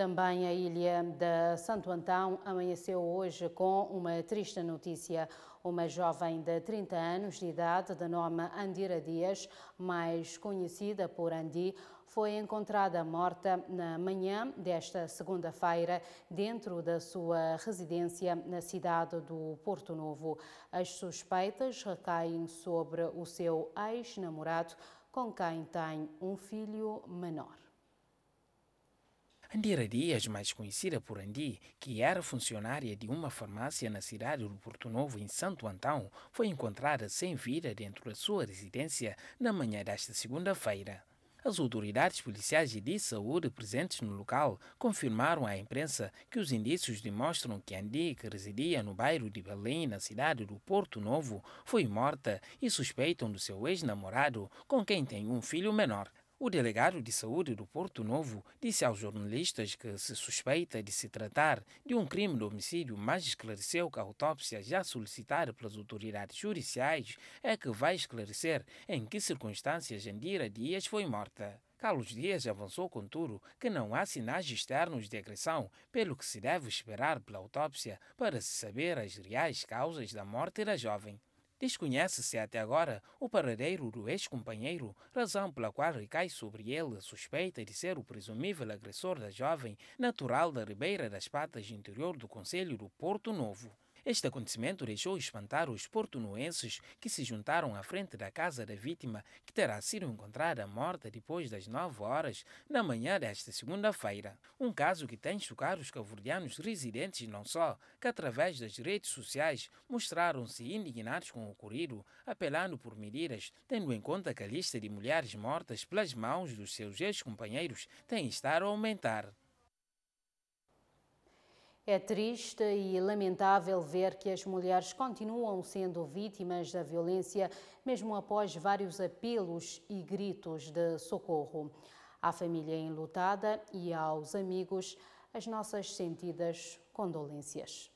Também a ilha de Santo Antão amanheceu hoje com uma triste notícia. Uma jovem de 30 anos de idade, de nome Andira Dias, mais conhecida por Andi, foi encontrada morta na manhã desta segunda-feira dentro da sua residência na cidade do Porto Novo. As suspeitas recaem sobre o seu ex-namorado, com quem tem um filho menor. Andira Dias, mais conhecida por Andi, que era funcionária de uma farmácia na cidade do Porto Novo, em Santo Antão, foi encontrada sem vida dentro da sua residência na manhã desta segunda-feira. As autoridades policiais e de saúde presentes no local confirmaram à imprensa que os indícios demonstram que Andi, que residia no bairro de Belém, na cidade do Porto Novo, foi morta e suspeitam do seu ex-namorado, com quem tem um filho menor. O delegado de saúde do Porto Novo disse aos jornalistas que se suspeita de se tratar de um crime de homicídio, mas esclareceu que a autópsia já solicitada pelas autoridades judiciais é que vai esclarecer em que circunstâncias Jandira Dias foi morta. Carlos Dias avançou, contudo, que não há sinais externos de agressão, pelo que se deve esperar pela autópsia para se saber as reais causas da morte da jovem. Desconhece-se é até agora o paradeiro do ex-companheiro, razão pela qual recai sobre ele a suspeita de ser o presumível agressor da jovem, natural da Ribeira das Patas, interior do Conselho do Porto Novo. Este acontecimento deixou espantar os portunoenses que se juntaram à frente da casa da vítima, que terá sido encontrada morta depois das 9 horas na manhã desta segunda-feira. Um caso que tem chocado os cavordianos residentes não só, que através das redes sociais mostraram-se indignados com o ocorrido, apelando por medidas, tendo em conta que a lista de mulheres mortas pelas mãos dos seus ex-companheiros tem estado a aumentar. É triste e lamentável ver que as mulheres continuam sendo vítimas da violência, mesmo após vários apelos e gritos de socorro. À família enlutada e aos amigos, as nossas sentidas condolências.